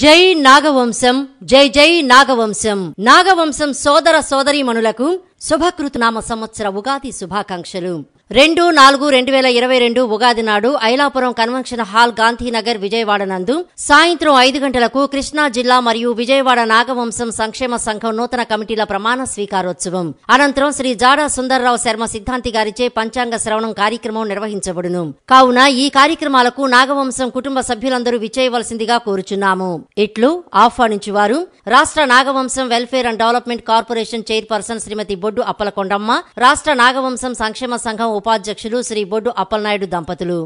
జై నాగవంశం జై జై నాగవంశం నాగవంశం సోదర సోదరీమణులకు శుభకృతనామ సంవత్సర ఉగాది శుభాకాంక్షలు రెండు నాలుగు రెండు వేల ఇరవై రెండు ఉగాది నాడు ఐలాపురం కన్వెన్షన్ హాల్ గాంధీనగర్ విజయవాడ నందు సాయంత్రం ఐదు గంటలకు కృష్ణా జిల్లా మరియు విజయవాడ నాగవంశం సంక్షేమ సంఘం నూతన కమిటీల ప్రమాణ స్వీకారోత్సవం అనంతరం శ్రీ జాడా సుందర్రావు శర్మ సిద్ధాంతి గారిచే పంచాంగ శ్రవణం కార్యక్రమం నిర్వహించబడును కావున ఈ కార్యక్రమాలకు నాగవంశం కుటుంబ సభ్యులందరూ విచేయవలసిందిగా కోరుచున్నాము ఇట్లు ఆహ్వానించువారు రాష్ట్ర Nagavamsam welfare and development corporation chairperson Shrimati Boddu Appalakondamma రాష్ట్ర నాగవంశం సంక్షేమ సంఘం ఉపాధ్యక్షులు శ్రీ బొడ్డు అప్పలనాయుడు దంపతులు